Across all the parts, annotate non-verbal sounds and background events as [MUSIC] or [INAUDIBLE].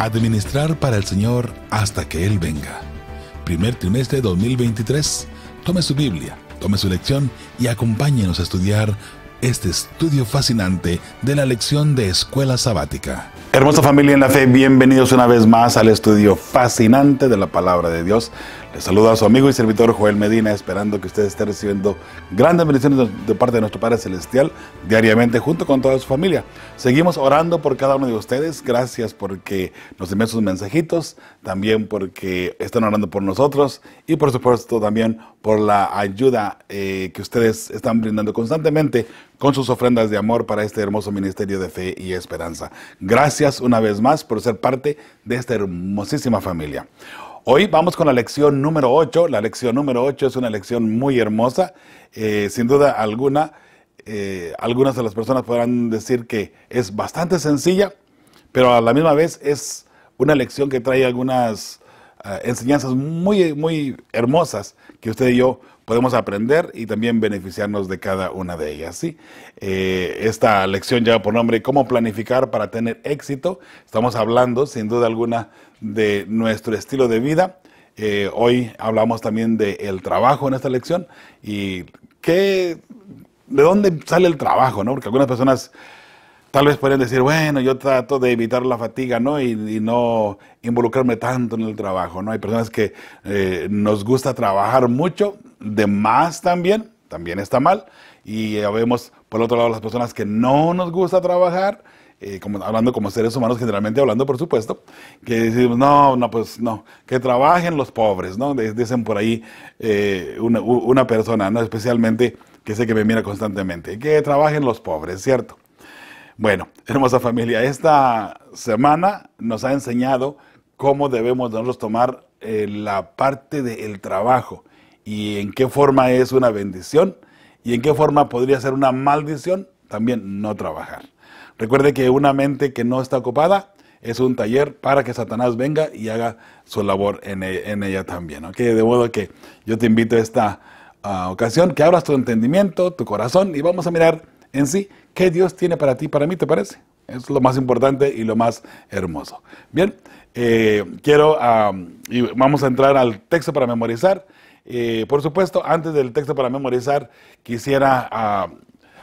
Administrar para el Señor hasta que Él venga. Primer trimestre de 2023. Tome su Biblia, tome su lección y acompáñenos a estudiar este estudio fascinante de la lección de escuela sabática. Hermosa familia en la fe, bienvenidos una vez más al estudio fascinante de la palabra de Dios. Les saluda a su amigo y servidor Joel Medina, esperando que ustedes esté recibiendo grandes bendiciones de parte de nuestro Padre Celestial diariamente junto con toda su familia. Seguimos orando por cada uno de ustedes. Gracias porque nos envían sus mensajitos, también porque están orando por nosotros y por supuesto también por la ayuda eh, que ustedes están brindando constantemente con sus ofrendas de amor para este hermoso ministerio de fe y esperanza. Gracias una vez más por ser parte de esta hermosísima familia. Hoy vamos con la lección número 8. La lección número 8 es una lección muy hermosa. Eh, sin duda alguna, eh, algunas de las personas podrán decir que es bastante sencilla, pero a la misma vez es una lección que trae algunas Ah, enseñanzas muy, muy hermosas que usted y yo podemos aprender y también beneficiarnos de cada una de ellas. ¿sí? Eh, esta lección lleva por nombre Cómo planificar para tener éxito. Estamos hablando, sin duda alguna, de nuestro estilo de vida. Eh, hoy hablamos también del trabajo en esta lección y qué, de dónde sale el trabajo, ¿no? porque algunas personas Tal vez pueden decir, bueno, yo trato de evitar la fatiga, ¿no? Y, no involucrarme tanto en el trabajo, ¿no? Hay personas que eh, nos gusta trabajar mucho, de más también, también está mal. Y vemos, por otro lado, las personas que no nos gusta trabajar, eh, como, hablando como seres humanos, generalmente hablando, por supuesto, que decimos, no, no, pues no, que trabajen los pobres, ¿no? Dicen por ahí eh, una, una, persona, ¿no? Especialmente que sé que me mira constantemente, que trabajen los pobres, ¿cierto? Bueno, [LAUGHS] hermosa familia, esta semana nos ha enseñado cómo debemos nosotros tomar eh, la parte del trabajo y en qué forma es una bendición y en qué forma podría ser una maldición también no trabajar. Recuerde que una mente que no está ocupada es un taller para que Satanás venga y haga su labor en e-, ella, también. De modo que yo te invito a esta ah, ocasión que abras tu entendimiento, tu corazón y vamos a mirar en sí qué Dios tiene para ti, para mí, ¿te parece? Es lo más importante y lo más hermoso. Bien, eh, quiero, y vamos a entrar al texto para memorizar. Eh, por supuesto, antes del texto para memorizar, quisiera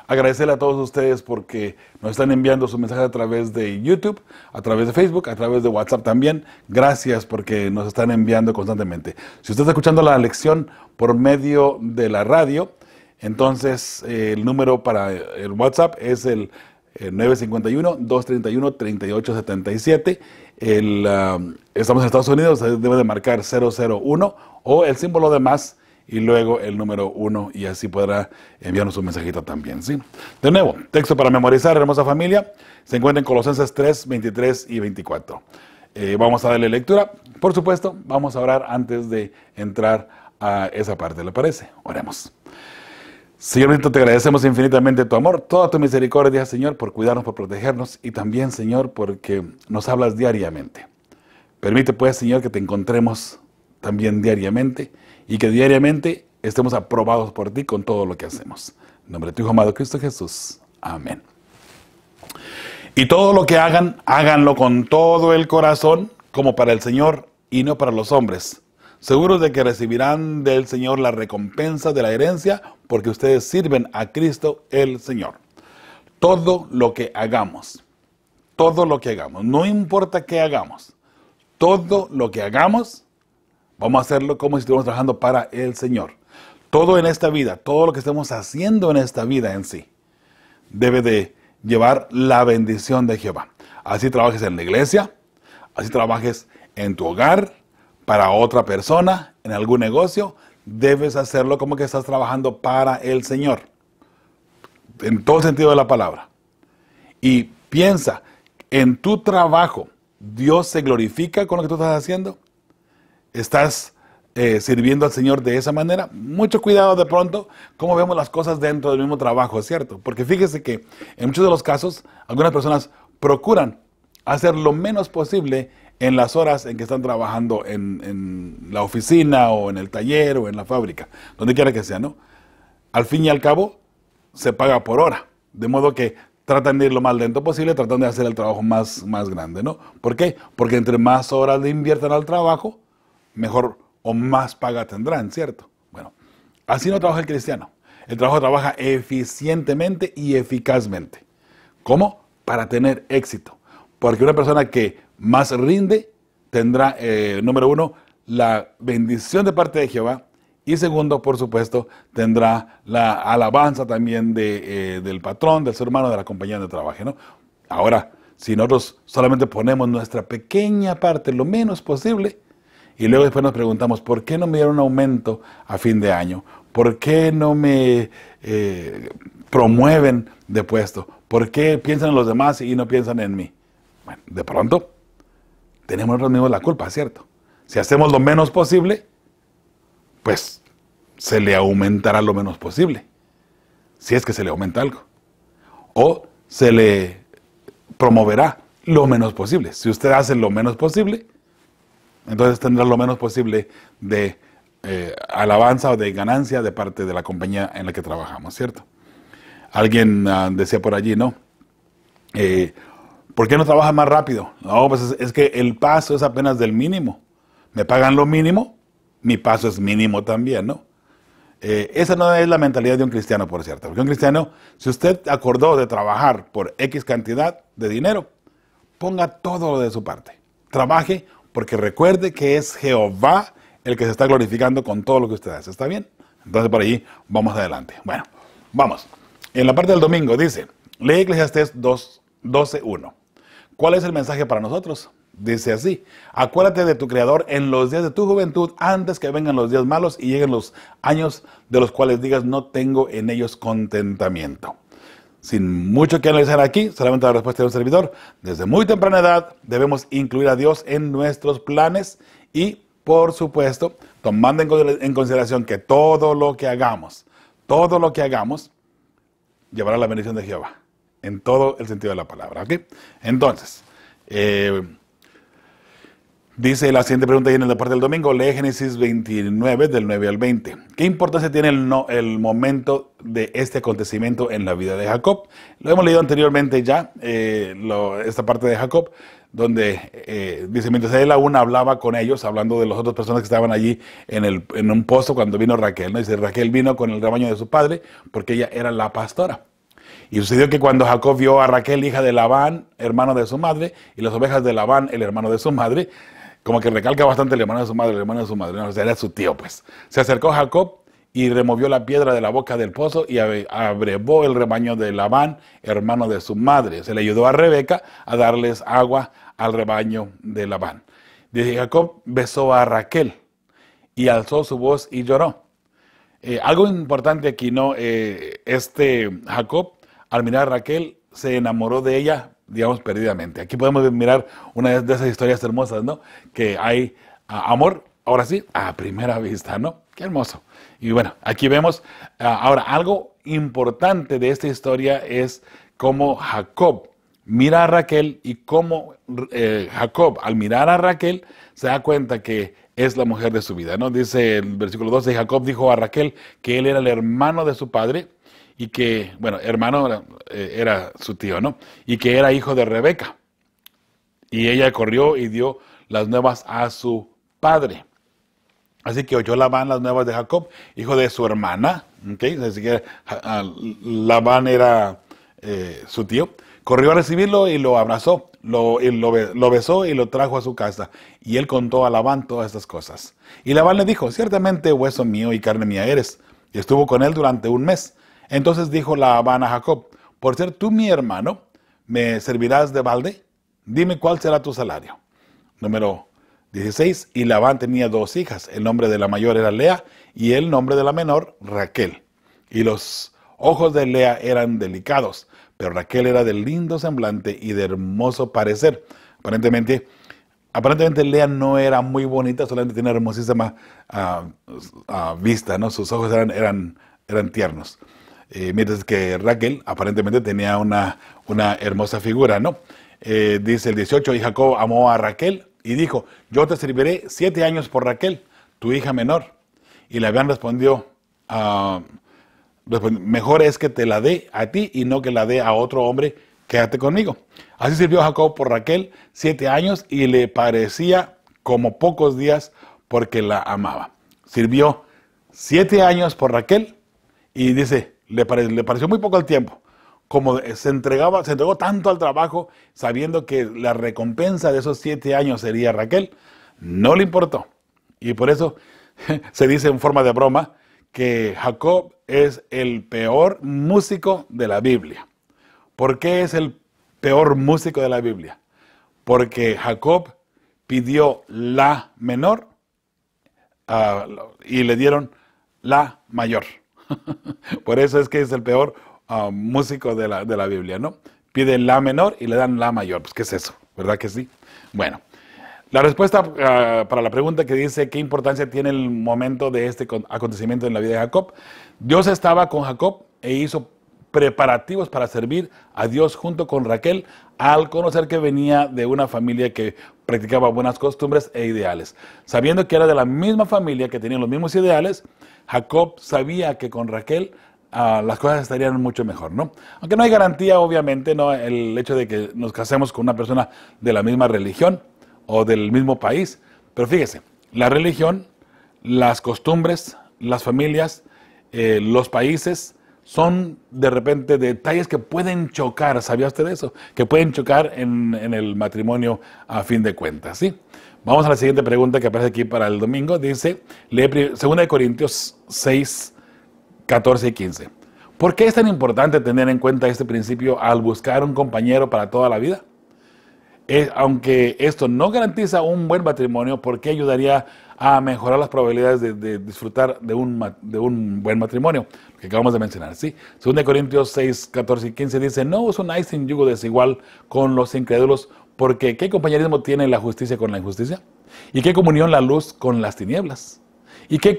agradecerle a todos ustedes porque nos están enviando su mensaje a través de YouTube, a través de Facebook, a través de WhatsApp también. Gracias porque nos están enviando constantemente. Si usted está escuchando la lección por medio de la radio, entonces, el número para el WhatsApp es el, 951-231-3877. Eh, el, ah, estamos en Estados Unidos, debe de marcar 001 o el símbolo de más y luego el número 1 y así podrá enviarnos un mensajito también, ¿sí? De nuevo, texto para memorizar, hermosa familia, se encuentra en Colosenses 3, 23 y 24. Eh, vamos a darle lectura. Por supuesto, vamos a orar antes de entrar a esa parte, ¿le parece? Oremos. Señor te agradecemos infinitamente tu amor, toda tu misericordia, Señor, por cuidarnos, por protegernos y también, Señor, porque nos hablas diariamente. Permite, pues, Señor, que te encontremos también diariamente y que diariamente estemos aprobados por ti con todo lo que hacemos. En nombre de tu Hijo amado Cristo Jesús. Amén. Y todo lo que hagan, háganlo con todo el corazón, como para el Señor y no para los hombres seguros de que recibirán del Señor la recompensa de la herencia, porque ustedes sirven a Cristo el Señor. Todo lo que hagamos, todo lo que hagamos, no importa qué hagamos, todo lo que hagamos, vamos a hacerlo como si estuviéramos trabajando para el Señor. Todo en esta vida, todo lo que estemos haciendo en esta vida en sí, debe de llevar la bendición de Jehová. Así trabajes en la iglesia, así trabajes en tu hogar, para otra persona en algún negocio, debes hacerlo como que estás trabajando para el Señor, en todo sentido de la palabra. Y piensa, en tu trabajo, Dios se glorifica con lo que tú estás haciendo. Estás eh, sirviendo al Señor de esa manera. Mucho cuidado de pronto cómo vemos las cosas dentro del mismo trabajo, ¿cierto? Porque fíjese que en muchos de los casos, algunas personas procuran hacer lo menos posible en las horas en que están trabajando en, la oficina o en el taller o en la fábrica, donde quiera que sea, ¿no? Al fin y al cabo, se paga por hora, de modo que tratan de ir lo más lento posible, tratan de hacer el trabajo más, más grande, ¿no? ¿Por qué? Porque entre más horas le inviertan al trabajo, mejor o más paga tendrán, ¿cierto? Bueno, así no trabaja el cristiano. El trabajo trabaja eficientemente y eficazmente. ¿Cómo? Para tener éxito. Porque una persona que más rinde tendrá, eh, número uno, la bendición de parte de Jehová. Y segundo, por supuesto, tendrá la alabanza también de, eh, del patrón, del ser humano, de la compañía de trabajo. ¿no? Ahora, si nosotros solamente ponemos nuestra pequeña parte, lo menos posible, y luego después nos preguntamos, ¿por qué no me dieron un aumento a fin de año? ¿Por qué no me eh, promueven de puesto? ¿Por qué piensan en los demás y no piensan en mí? de pronto tenemos nosotros mismos la culpa, ¿cierto? Si hacemos lo menos posible, pues se le aumentará lo menos posible, si es que se le aumenta algo. O se le promoverá lo menos posible. Si usted hace lo menos posible, entonces tendrá lo menos posible de eh, alabanza o de ganancia de parte de la compañía en la que trabajamos, ¿cierto? Alguien ah, decía por allí, ¿no? Eh, ¿Por qué no trabaja más rápido? No, pues es, que el paso es apenas del mínimo. Me pagan lo mínimo, mi paso es mínimo también, ¿no? Eh, esa no es la mentalidad de un cristiano, por cierto. Porque un cristiano, si usted acordó de trabajar por X cantidad de dinero, ponga todo lo de su parte. Trabaje porque recuerde que es Jehová el que se está glorificando con todo lo que usted hace. ¿Está bien? Entonces por allí vamos adelante. Bueno, vamos. En la parte del domingo dice, lee Eclesiastes 2, 12, 1. ¿Cuál es el mensaje para nosotros? Dice así, acuérdate de tu Creador en los días de tu juventud antes que vengan los días malos y lleguen los años de los cuales digas no tengo en ellos contentamiento. Sin mucho que analizar aquí, solamente la respuesta de un servidor, desde muy temprana edad debemos incluir a Dios en nuestros planes y, por supuesto, tomando en consideración que todo lo que hagamos, todo lo que hagamos, llevará la bendición de Jehová en todo el sentido de la palabra. ¿ok? Entonces, eh, dice la siguiente pregunta y en el parte del domingo, lee Génesis 29 del 9 al 20. ¿Qué importancia tiene el, momento de este acontecimiento en la vida de Jacob? Lo hemos leído anteriormente ya, eh, esta parte de Jacob, donde eh, dice, mientras él aún hablaba con ellos, hablando de las otras personas que estaban allí en, el, en un pozo cuando vino Raquel, ¿no? dice, Raquel vino con el rebaño de su padre porque ella era la pastora. Y sucedió que cuando Jacob vio a Raquel, hija de Labán, hermano de su madre, y las ovejas de Labán, el hermano de su madre, como que recalca bastante el hermano de su madre, el hermano de su madre, no, era su tío, pues. Se acercó Jacob y removió la piedra de la boca del pozo y abrevó el rebaño de Labán, hermano de su madre. Se le ayudó a Rebeca a darles agua al rebaño de Labán. Jacob besó a Raquel y alzó su voz y lloró. Eh, algo importante aquí, ¿no? Eh, este Jacob al mirar a Raquel, se enamoró de ella, digamos, perdidamente. Aquí podemos mirar una de esas historias hermosas, ¿no? Que hay amor, ahora sí, a primera vista, ¿no? Qué hermoso. Y bueno, aquí vemos, ah, ahora, algo importante de esta historia es cómo Jacob mira a Raquel y cómo eh, Jacob, al mirar a Raquel, se da cuenta que es la mujer de su vida, ¿no? Dice el versículo 12, Jacob dijo a Raquel que él era el hermano de su padre y que, bueno, hermano eh, era, su tío, ¿no? Y que era hijo de Rebeca. Y ella corrió y dio las nuevas a su padre. Así que oyó Labán las nuevas de Jacob, hijo de su hermana. ¿ok? Así que ah, Labán era eh, su tío. Corrió a recibirlo y lo abrazó, lo, lo, besó y lo trajo a su casa. Y él contó a Labán todas estas cosas. Y Labán le dijo, ciertamente hueso mío y carne mía eres. Y estuvo con él durante un mes. Entonces dijo Labán a Jacob, por ser tú mi hermano, ¿me servirás de balde? Dime cuál será tu salario. Número 16. Y Labán tenía dos hijas. El nombre de la mayor era Lea y el nombre de la menor Raquel. Y los ojos de Lea eran delicados, pero Raquel era de lindo semblante y de hermoso parecer. Aparentemente, aparentemente Lea no era muy bonita, solamente tenía hermosísima ah, ah, vista, ¿no? Sus ojos eran, eran, eran tiernos. Eh, mientras que Raquel aparentemente tenía una, hermosa figura, ¿no? Eh, dice el 18, y Jacob amó a Raquel y dijo, yo te serviré siete años por Raquel, tu hija menor. Y le respondió, ah, respondido, mejor es que te la dé a ti y no que la dé a otro hombre, quédate conmigo. Así sirvió Jacob por Raquel siete años y le parecía como pocos días porque la amaba. Sirvió siete años por Raquel y dice, le, pareció muy poco el tiempo. Como se, entregaba, se entregó tanto al trabajo sabiendo que la recompensa de esos siete años sería Raquel, no le importó. Y por eso [LAUGHS] se dice en forma de broma que Jacob es el peor músico de la Biblia. ¿Por qué es el peor músico de la Biblia? Porque Jacob pidió la menor ah, y le dieron la mayor. [LAUGHS] Por eso es que es el peor ah, músico de la, de la Biblia, ¿no? Piden la menor y le dan la mayor. Pues, ¿qué es eso? ¿Verdad que sí? Bueno, la respuesta ah, para la pregunta que dice qué importancia tiene el momento de este acontecimiento en la vida de Jacob. Dios estaba con Jacob e hizo preparativos para servir a Dios junto con Raquel al conocer que venía de una familia que practicaba buenas costumbres e ideales. Sabiendo que era de la misma familia, que tenía los mismos ideales, Jacob sabía que con Raquel ah, las cosas estarían mucho mejor, ¿no? Aunque no hay garantía, obviamente, ¿no? el hecho de que nos casemos con una persona de la misma religión o del mismo país. Pero fíjese, la religión, las costumbres, las familias, eh, los países, son de repente detalles que pueden chocar, ¿sabía usted eso? Que pueden chocar en, el matrimonio a fin de cuentas, ¿sí? Vamos a la siguiente pregunta que aparece aquí para el domingo. Dice, lee 2 Corintios 6, 14 y 15. ¿Por qué es tan importante tener en cuenta este principio al buscar un compañero para toda la vida? Eh, aunque esto no garantiza un buen matrimonio, ¿por qué ayudaría a a mejorar las probabilidades de, disfrutar de un, de un buen matrimonio, que acabamos de mencionar. ¿sí? 2 Corintios 6, 14 y 15 dice, no os unáis sin yugo desigual con los incrédulos, porque ¿qué compañerismo tiene la justicia con la injusticia? ¿Y qué comunión la luz con las tinieblas? ¿Y qué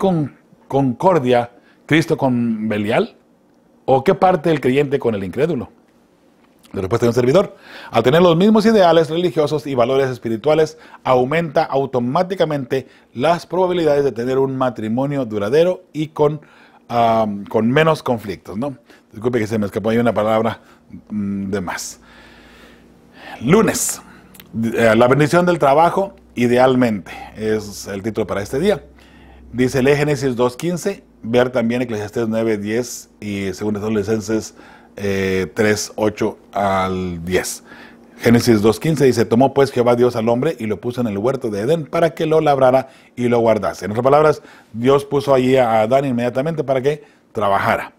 concordia Cristo con Belial? ¿O qué parte el creyente con el incrédulo? La respuesta de un servidor. Al tener los mismos ideales religiosos y valores espirituales, aumenta automáticamente las probabilidades de tener un matrimonio duradero y con, con menos conflictos. ¿no? Disculpe que se me escapó ahí una palabra mm, de más. Lunes. Eh, la bendición del trabajo, idealmente, es el título para este día. Dice el Génesis 2.15, ver también Eclesiastes 9.10 y según los 3, eh, 8 al 10. Génesis 2, 15 dice, tomó pues Jehová Dios al hombre y lo puso en el huerto de Edén para que lo labrara y lo guardase. En otras palabras, Dios puso allí a Adán inmediatamente para que trabajara.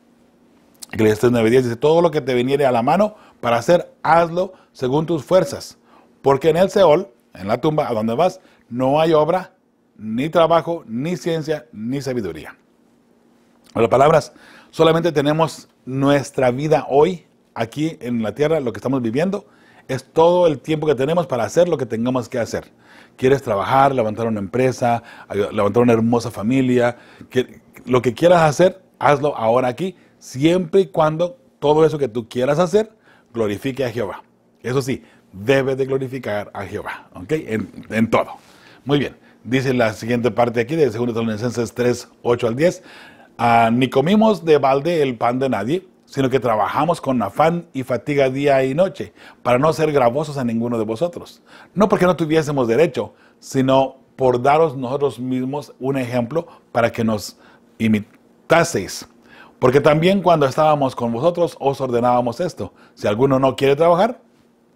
9, 9.10 dice, todo lo que te viniere a la mano para hacer, hazlo según tus fuerzas. Porque en el Seol, en la tumba a donde vas, no hay obra, ni trabajo, ni ciencia, ni sabiduría. En otras palabras, solamente tenemos nuestra vida hoy, aquí en la tierra, lo que estamos viviendo, es todo el tiempo que tenemos para hacer lo que tengamos que hacer. Quieres trabajar, levantar una empresa, levantar una hermosa familia, que, lo que quieras hacer, hazlo ahora aquí, siempre y cuando todo eso que tú quieras hacer glorifique a Jehová. Eso sí, debes de glorificar a Jehová, ¿ok? En, todo. Muy bien. Dice la siguiente parte aquí de 2 Tesalonicenses 3, 8 al 10. Ah, ni comimos de balde el pan de nadie, sino que trabajamos con afán y fatiga día y noche, para no ser gravosos a ninguno de vosotros. No porque no tuviésemos derecho, sino por daros nosotros mismos un ejemplo para que nos imitaseis. Porque también cuando estábamos con vosotros os ordenábamos esto. Si alguno no quiere trabajar,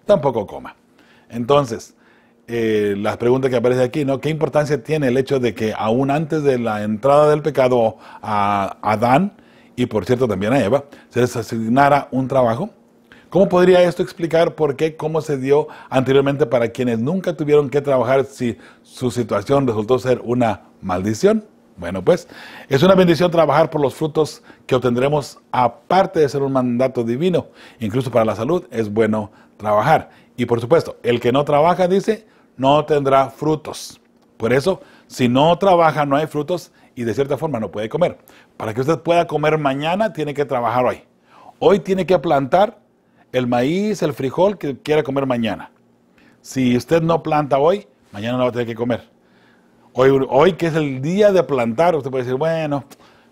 tampoco coma. Entonces, eh, las preguntas que aparecen aquí, ¿no? ¿Qué importancia tiene el hecho de que aún antes de la entrada del pecado a Adán, y por cierto también a Eva, se les asignara un trabajo? ¿Cómo podría esto explicar por qué, cómo se dio anteriormente para quienes nunca tuvieron que trabajar si su situación resultó ser una maldición? Bueno, pues es una bendición trabajar por los frutos que obtendremos aparte de ser un mandato divino. Incluso para la salud es bueno trabajar. Y por supuesto, el que no trabaja, dice, no tendrá frutos. Por eso, si no trabaja, no hay frutos y de cierta forma no puede comer. Para que usted pueda comer mañana, tiene que trabajar hoy. Hoy tiene que plantar el maíz, el frijol que quiere comer mañana. Si usted no planta hoy, mañana no va a tener que comer. Hoy, hoy que es el día de plantar, usted puede decir, bueno,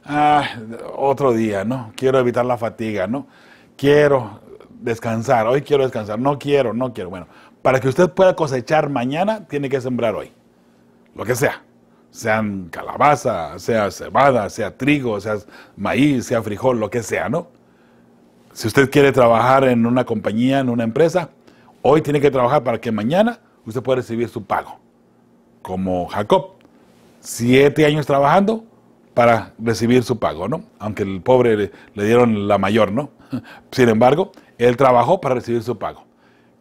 ah, otro día, ¿no? Quiero evitar la fatiga, ¿no? Quiero descansar, hoy quiero descansar, no quiero, no quiero. Bueno, para que usted pueda cosechar mañana, tiene que sembrar hoy. Lo que sea. Sean calabaza, sea cebada, sea trigo, sea maíz, sea frijol, lo que sea, ¿no? Si usted quiere trabajar en una compañía, en una empresa, hoy tiene que trabajar para que mañana usted pueda recibir su pago. Como Jacob, siete años trabajando para recibir su pago, ¿no? Aunque el pobre le, le dieron la mayor, ¿no? [LAUGHS] Sin embargo, él trabajó para recibir su pago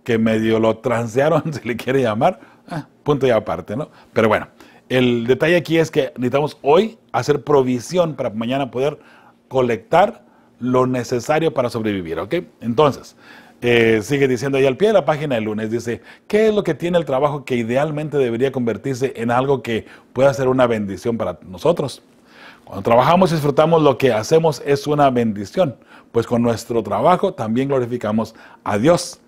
que medio lo transearon, si [LAUGHS] le quiere llamar, ah, punto y aparte, ¿no? Pero bueno, el detalle aquí es que necesitamos hoy hacer provisión para mañana poder colectar lo necesario para sobrevivir, ¿ok? Entonces, eh, sigue diciendo ahí al pie de la página del lunes, dice, ¿qué es lo que tiene el trabajo que idealmente debería convertirse en algo que pueda ser una bendición para nosotros? Cuando trabajamos y disfrutamos lo que hacemos es una bendición, pues con nuestro trabajo también glorificamos a Dios.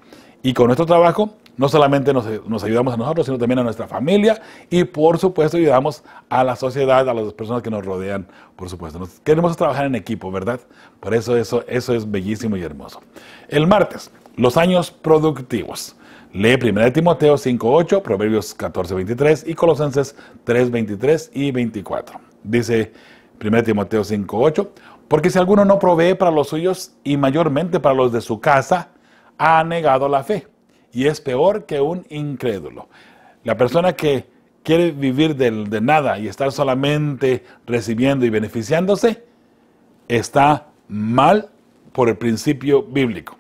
Y con nuestro trabajo no solamente nos, ayudamos a nosotros, sino también a nuestra familia y por supuesto ayudamos a la sociedad, a las personas que nos rodean, por supuesto. queremos trabajar en equipo, ¿verdad? Por eso, eso eso es bellísimo y hermoso. El martes, los años productivos. Lee 1 Timoteo 5.8, Proverbios 14.23 y Colosenses 3.23 y 24. Dice 1 Timoteo 5.8, porque si alguno no provee para los suyos y mayormente para los de su casa, ha negado la fe y es peor que un incrédulo. La persona que quiere vivir de, nada y estar solamente recibiendo y beneficiándose, está mal por el principio bíblico.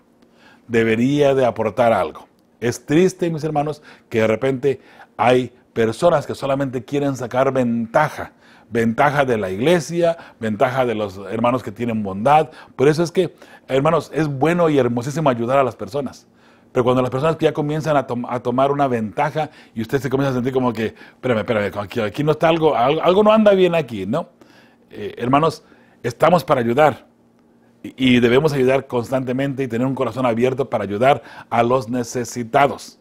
Debería de aportar algo. Es triste, mis hermanos, que de repente hay personas que solamente quieren sacar ventaja ventaja de la iglesia, ventaja de los hermanos que tienen bondad. Por eso es que, hermanos, es bueno y hermosísimo ayudar a las personas. Pero cuando las personas que ya comienzan a, tomar una ventaja y usted se comienza a sentir como que, espérame, espérame, aquí, no está algo, algo, no anda bien aquí, ¿no? Eh, hermanos, estamos para ayudar y, y debemos ayudar constantemente y tener un corazón abierto para ayudar a los necesitados.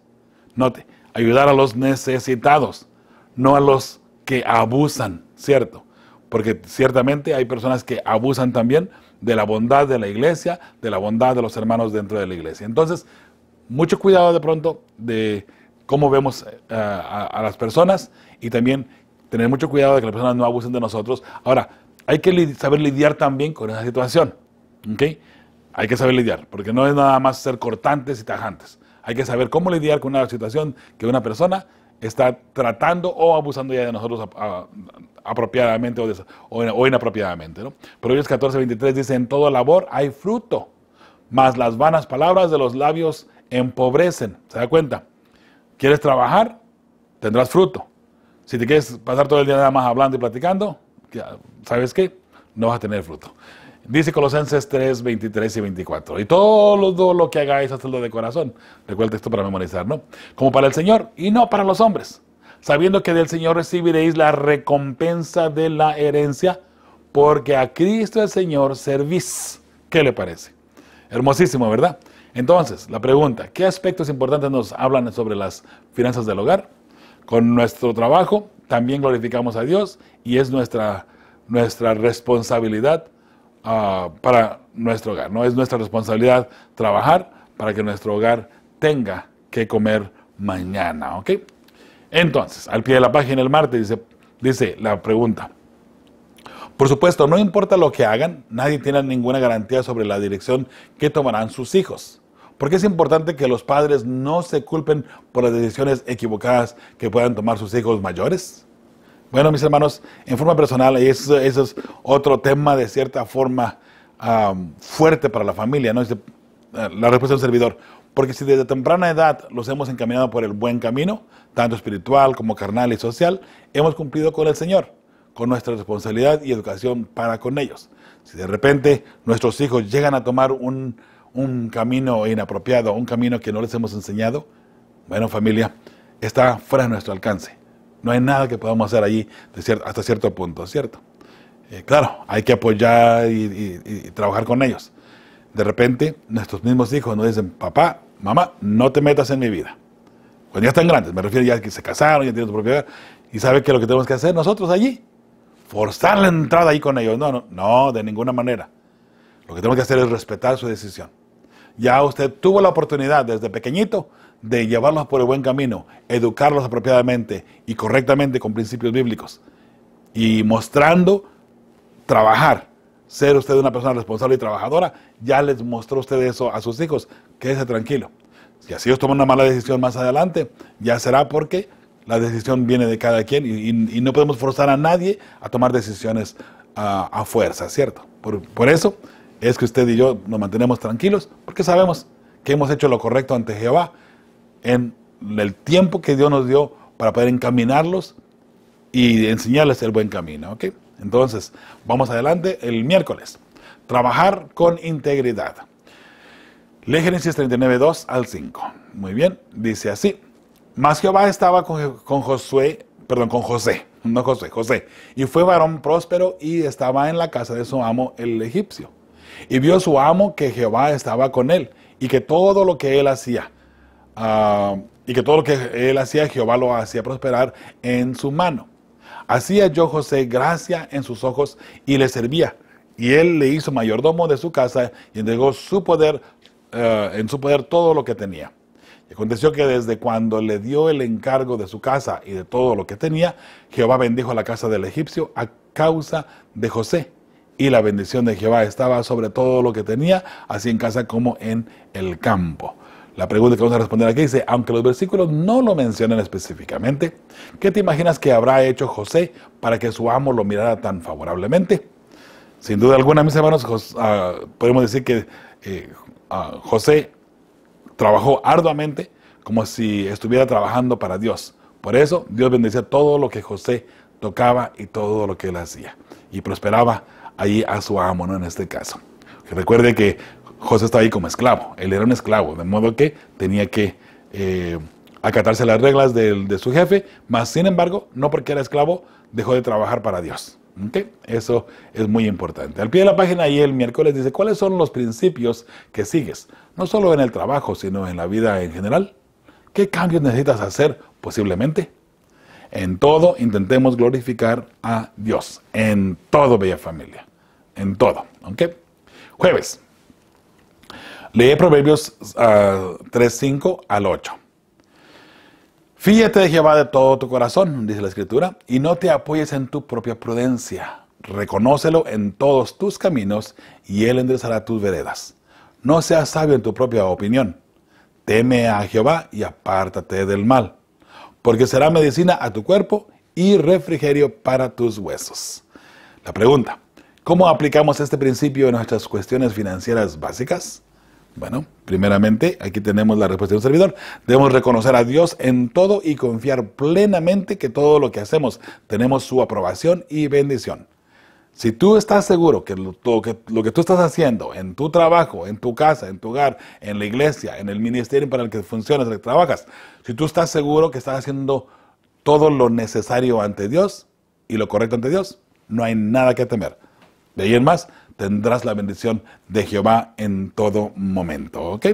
Note, ayudar a los necesitados, no a los que abusan cierto, porque ciertamente hay personas que abusan también de la bondad de la iglesia, de la bondad de los hermanos dentro de la iglesia. Entonces, mucho cuidado de pronto de cómo vemos eh, a, las personas y también tener mucho cuidado de que las personas no abusen de nosotros. Ahora, hay que saber lidiar también con esa situación. ¿ok? Hay que saber lidiar, porque no es nada más ser cortantes y tajantes. Hay que saber cómo lidiar con una situación que una persona está tratando o abusando ya de nosotros apropiadamente o, o, inapropiadamente. ¿no? Proverbios 14, 23 dice, en toda labor hay fruto, mas las vanas palabras de los labios empobrecen. ¿Se da cuenta? ¿Quieres trabajar? Tendrás fruto. Si te quieres pasar todo el día nada más hablando y platicando, ¿sabes qué? No vas a tener fruto. Dice Colosenses 3, 23 y 24. Y todo, lo que hagáis, hacedlo de corazón. Recuerda esto para memorizar, ¿no? Como para el Señor y no para los hombres. Sabiendo que del Señor recibiréis la recompensa de la herencia, porque a Cristo el Señor servís. ¿Qué le parece? Hermosísimo, ¿verdad? Entonces, la pregunta, ¿qué aspectos importantes nos hablan sobre las finanzas del hogar? Con nuestro trabajo también glorificamos a Dios y es nuestra, nuestra responsabilidad Ah, para nuestro hogar. No es nuestra responsabilidad trabajar para que nuestro hogar tenga que comer mañana, ¿ok? Entonces, al pie de la página el martes dice, dice la pregunta. Por supuesto, no importa lo que hagan, nadie tiene ninguna garantía sobre la dirección que tomarán sus hijos. Porque es importante que los padres no se culpen por las decisiones equivocadas que puedan tomar sus hijos mayores. Bueno, mis hermanos, en forma personal, eso, eso es otro tema de cierta forma fuerte para la familia, ¿no? Este, eh, la respuesta del servidor. Porque si desde temprana edad los hemos encaminado por el buen camino, tanto espiritual como carnal y social, hemos cumplido con el Señor, con nuestra responsabilidad y educación para con ellos. Si de repente nuestros hijos llegan a tomar un camino inapropiado, un camino que no les hemos enseñado, bueno familia, está fuera de nuestro alcance. No hay nada que podamos hacer allí hasta cierto punto, ¿cierto? Eh, claro, hay que apoyar y, trabajar con ellos. De repente, nuestros mismos hijos nos dicen, papá, mamá, no te metas en mi vida. Cuando ya están grandes, me refiero ya que se casaron, ya tienen su propiedad, y sabe que lo que tenemos que hacer nosotros allí, forzar la entrada ahí con ellos. No, no, no, de ninguna manera. Lo que tenemos que hacer es respetar su decisión. Ya usted tuvo la oportunidad desde pequeñito de llevarlos por el buen camino, educarlos apropiadamente y correctamente con principios bíblicos y mostrando trabajar, ser usted una persona responsable y trabajadora, ya les mostró usted eso a sus hijos, quédese tranquilo. Si así ellos toman una mala decisión más adelante, ya será porque la decisión viene de cada quien y, no podemos forzar a nadie a tomar decisiones ah, a, fuerza, ¿cierto? Por, por eso es que usted y yo nos mantenemos tranquilos porque sabemos que hemos hecho lo correcto ante Jehová en el tiempo que Dios nos dio para poder encaminarlos y enseñarles el buen camino. ¿ok? Entonces, vamos adelante el miércoles. Trabajar con integridad. Lee Génesis 39, 2 al 5. Muy bien, dice así. Mas Jehová estaba con, con Josué, perdón, con José, no José, José, y fue varón próspero y estaba en la casa de su amo el egipcio. Y vio su amo que Jehová estaba con él y que todo lo que él hacía, Ah, y que todo lo que él hacía, Jehová lo hacía prosperar en su mano. Hacía yo José gracia en sus ojos y le servía. Y él le hizo mayordomo de su casa y entregó su poder, eh, en su poder todo lo que tenía. Y aconteció que desde cuando le dio el encargo de su casa y de todo lo que tenía, Jehová bendijo la casa del egipcio a causa de José. Y la bendición de Jehová estaba sobre todo lo que tenía, así en casa como en el campo. La pregunta que vamos a responder aquí dice, aunque los versículos no lo mencionan específicamente, ¿qué te imaginas que habrá hecho José para que su amo lo mirara tan favorablemente? Sin duda alguna, mis hermanos, ah, podemos decir que eh, ah, José trabajó arduamente como si estuviera trabajando para Dios. Por eso Dios bendecía todo lo que José tocaba y todo lo que él hacía. Y prosperaba allí a su amo, ¿no? En este caso. recuerde que José estaba ahí como esclavo, él era un esclavo, de modo que tenía que eh, acatarse las reglas de, su jefe, mas sin embargo, no porque era esclavo, dejó de trabajar para Dios. ¿Okay? Eso es muy importante. Al pie de la página ahí el miércoles dice, ¿cuáles son los principios que sigues? No solo en el trabajo, sino en la vida en general. ¿Qué cambios necesitas hacer posiblemente? En todo intentemos glorificar a Dios. En todo, bella familia. En todo. ¿Ok? Jueves. Lee Proverbios 3.5 ah, al 8. Fíjate de Jehová de todo tu corazón, dice la Escritura, y no te apoyes en tu propia prudencia. Reconócelo en todos tus caminos y Él enderezará tus veredas. No seas sabio en tu propia opinión. Teme a Jehová y apártate del mal, porque será medicina a tu cuerpo y refrigerio para tus huesos. La pregunta, ¿cómo aplicamos este principio en nuestras cuestiones financieras básicas? Bueno, primeramente aquí tenemos la respuesta de un servidor. Debemos reconocer a Dios en todo y confiar plenamente que todo lo que hacemos tenemos su aprobación y bendición. Si tú estás seguro que lo, que tú estás haciendo en tu trabajo, en tu casa, en tu hogar, en la iglesia, en el ministerio para el que funcionas, en el que trabajas, si tú estás seguro que estás haciendo todo lo necesario ante Dios y lo correcto ante Dios, no hay nada que temer. De ahí en más, tendrás la bendición de Jehová en todo momento. ¿Ok?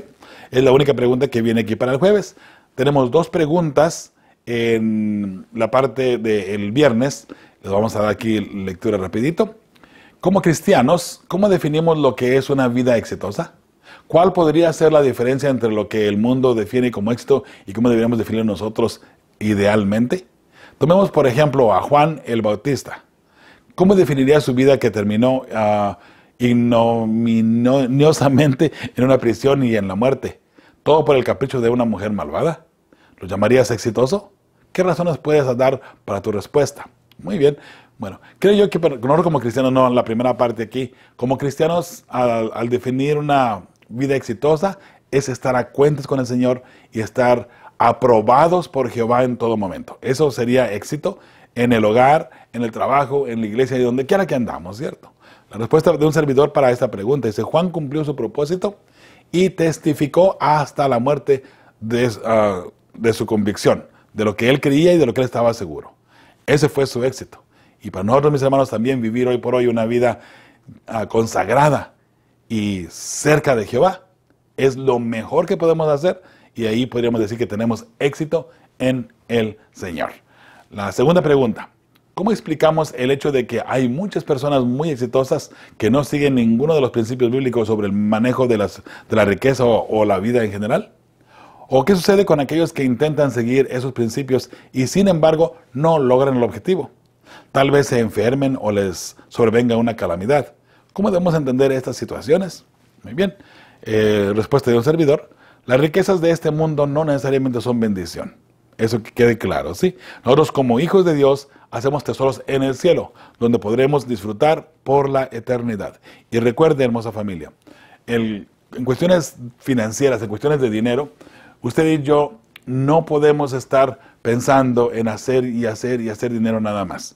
Es la única pregunta que viene aquí para el jueves. Tenemos dos preguntas en la parte del viernes. Les vamos a dar aquí lectura rapidito. Como cristianos, ¿cómo definimos lo que es una vida exitosa? ¿Cuál podría ser la diferencia entre lo que el mundo define como éxito y cómo deberíamos definir nosotros idealmente? Tomemos por ejemplo a Juan el Bautista. ¿Cómo definiría su vida que terminó ah, ignominiosamente en una prisión y en la muerte. Todo por el capricho de una mujer malvada. ¿Lo llamarías exitoso? ¿Qué razones puedes dar para tu respuesta? Muy bien. Bueno, creo yo que nosotros como cristianos, no, la primera parte aquí, como cristianos al, al definir una vida exitosa es estar a cuentas con el Señor y estar aprobados por Jehová en todo momento. Eso sería éxito en el hogar, en el trabajo, en la iglesia y donde quiera que andamos, ¿cierto? La respuesta de un servidor para esta pregunta dice, Juan cumplió su propósito y testificó hasta la muerte ah, de, su convicción, de lo que él creía y de lo que él estaba seguro. Ese fue su éxito. Y para nosotros, mis hermanos, también vivir hoy por hoy una vida ah, consagrada y cerca de Jehová es lo mejor que podemos hacer y ahí podríamos decir que tenemos éxito en el Señor. La segunda pregunta. ¿Cómo explicamos el hecho de que hay muchas personas muy exitosas que no siguen ninguno de los principios bíblicos sobre el manejo de, la riqueza o, la vida en general? ¿O qué sucede con aquellos que intentan seguir esos principios y sin embargo no logran el objetivo? Tal vez se enfermen o les sobrevenga una calamidad. ¿Cómo debemos entender estas situaciones? Muy bien, eh, respuesta de un servidor. Las riquezas de este mundo no necesariamente son bendición. Eso quede claro, ¿sí? Nosotros como hijos de Dios hacemos tesoros en el cielo, donde podremos disfrutar por la eternidad. Y recuerde, hermosa familia, en cuestiones financieras, en cuestiones de dinero, usted y yo no podemos estar pensando en hacer y hacer y hacer dinero nada más,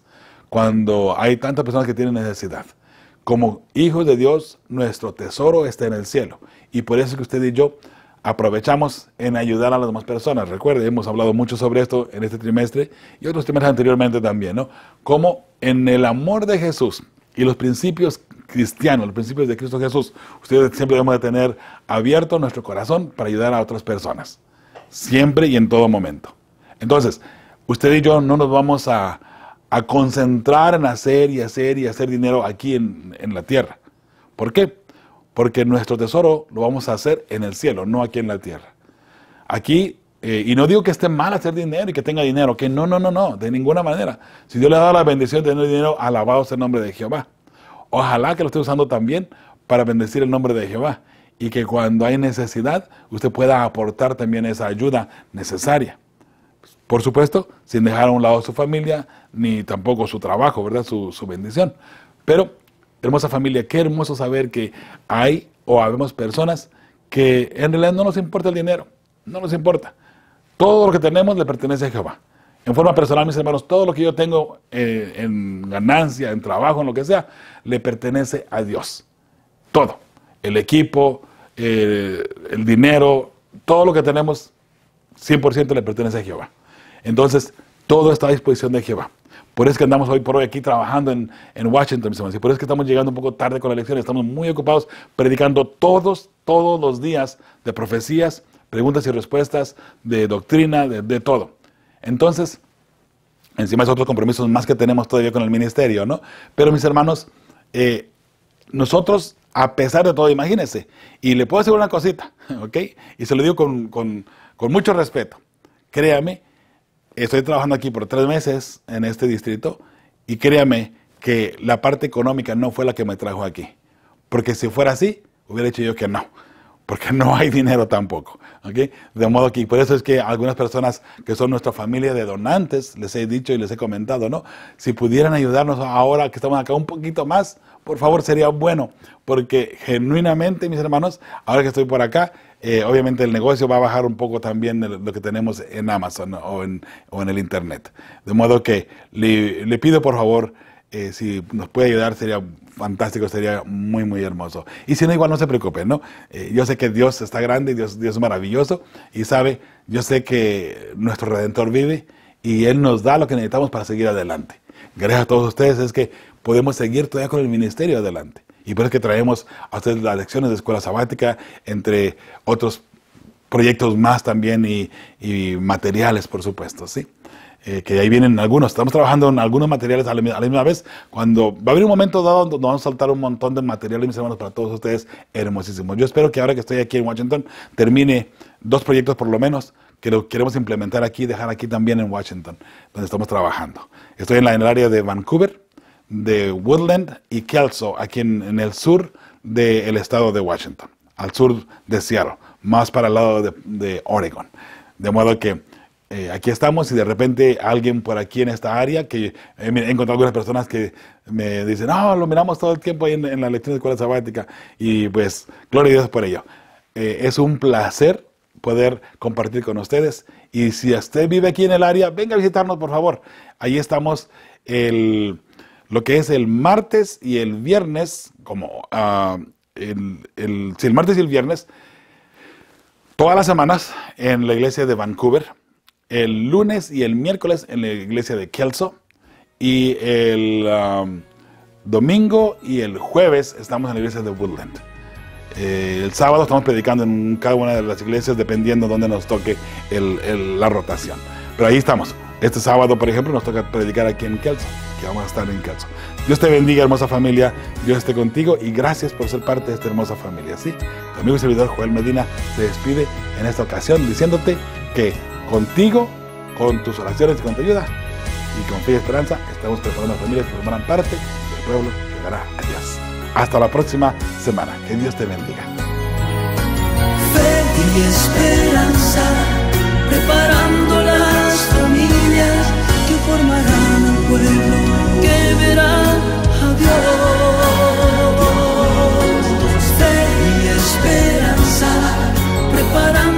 cuando hay tantas personas que tienen necesidad. Como hijos de Dios, nuestro tesoro está en el cielo. Y por eso es que usted y yo aprovechamos en ayudar a las demás personas. Recuerde, hemos hablado mucho sobre esto en este trimestre y otros trimestres anteriormente también, ¿no? como en el amor de Jesús y los principios cristianos, los principios de Cristo Jesús, ustedes siempre debemos de tener abierto nuestro corazón para ayudar a otras personas, siempre y en todo momento. Entonces, usted y yo no nos vamos a, a concentrar en hacer y hacer y hacer dinero aquí en, en la tierra. ¿Por qué? porque nuestro tesoro lo vamos a hacer en el cielo, no aquí en la tierra. Aquí, eh, y no digo que esté mal hacer dinero y que tenga dinero, que no, no, no, no, de ninguna manera. Si Dios le ha dado la bendición de tener dinero, alabado sea el nombre de Jehová. Ojalá que lo esté usando también para bendecir el nombre de Jehová y que cuando hay necesidad usted pueda aportar también esa ayuda necesaria. Por supuesto, sin dejar a un lado su familia ni tampoco su trabajo, ¿verdad? Su, su bendición. Pero Hermosa familia, qué hermoso saber que hay o habemos personas que en realidad no nos importa el dinero, no nos importa. Todo lo que tenemos le pertenece a Jehová. En forma personal, mis hermanos, todo lo que yo tengo eh, en ganancia, en trabajo, en lo que sea, le pertenece a Dios. Todo. El equipo, eh, el dinero, todo lo que tenemos, 100% le pertenece a Jehová. Entonces, todo está a disposición de Jehová. Por eso que andamos hoy por hoy aquí trabajando en, Washington, mis hermanos, Por eso que estamos llegando un poco tarde con la elección. Estamos muy ocupados predicando todos, todos los días de profecías, preguntas y respuestas, de doctrina, de, todo. Entonces, encima es otros compromisos más que tenemos todavía con el ministerio, ¿no? Pero mis hermanos, eh, nosotros, a pesar de todo, imagínense, y le puedo decir una cosita, [LAUGHS] ¿ok? Y se lo digo con, con mucho respeto. Créame estoy trabajando aquí por tres meses en este distrito y créame que la parte económica no fue la que me trajo aquí. Porque si fuera así, hubiera dicho yo que no, porque no hay dinero tampoco. De modo que por eso es que algunas personas que son nuestra familia de donantes, les he dicho y les he comentado, ¿no? Si pudieran ayudarnos ahora que estamos acá un poquito más, por favor sería bueno, porque genuinamente, mis hermanos, ahora que estoy por acá, eh, obviamente el negocio va a bajar un poco también lo que tenemos en Amazon o en, el Internet. De modo que le, pido por favor, eh, si nos puede ayudar, sería fantástico, sería muy, muy hermoso. Y si no, igual no se preocupen, ¿no? Eh, yo sé que Dios está grande, Dios, Dios es maravilloso y sabe, yo sé que nuestro Redentor vive y Él nos da lo que necesitamos para seguir adelante. Gracias a todos ustedes es que podemos seguir todavía con el ministerio adelante. Y por pues eso que traemos a ustedes las lecciones de escuela sabática, entre otros proyectos más también y, materiales, por supuesto, ¿sí? Eh, que ahí vienen algunos. Estamos trabajando en algunos materiales a la, misma vez. Cuando va a haber un momento dado donde vamos a saltar un montón de materiales, mis hermanos, para todos ustedes, hermosísimos. Yo espero que ahora que estoy aquí en Washington termine dos proyectos por lo menos que lo queremos implementar aquí, dejar aquí también en Washington, donde estamos trabajando. Estoy la, en el área de Vancouver, de Woodland y Kelso, aquí en, el sur del estado de Washington, al sur de Seattle, más para el lado de, Oregon. De modo que eh, aquí estamos y de repente alguien por aquí en esta área, que eh, he encontrado algunas personas que me dicen, no, lo miramos todo el tiempo ahí en, la lección de escuela sabática, y pues, gloria a Dios por ello. Eh, es un placer poder compartir con ustedes. Y si usted vive aquí en el área, venga a visitarnos, por favor. Ahí estamos el lo que es el martes y el viernes, como ah, el, martes y el viernes, todas las semanas en la iglesia de Vancouver, el lunes y el miércoles en la iglesia de Kelso, y el ah, domingo y el jueves estamos en la iglesia de Woodland. Eh, el sábado estamos predicando en cada una de las iglesias dependiendo de dónde nos toque la rotación. Pero ahí estamos. Este sábado, por ejemplo, nos toca predicar aquí en Kelso, que vamos a estar en Kelso. Dios te bendiga, hermosa familia. Dios esté contigo y gracias por ser parte de esta hermosa familia. Sí, tu amigo y servidor Joel Medina se despide en esta ocasión diciéndote que contigo, con tus oraciones y con tu ayuda y con fe y esperanza, estamos preparando a familias que formarán parte del pueblo que dará a Dios. Hasta la próxima semana. Que Dios te bendiga. esperanza, preparando formarán un pueblo que verá a Dios. Fe y esperanza prepara.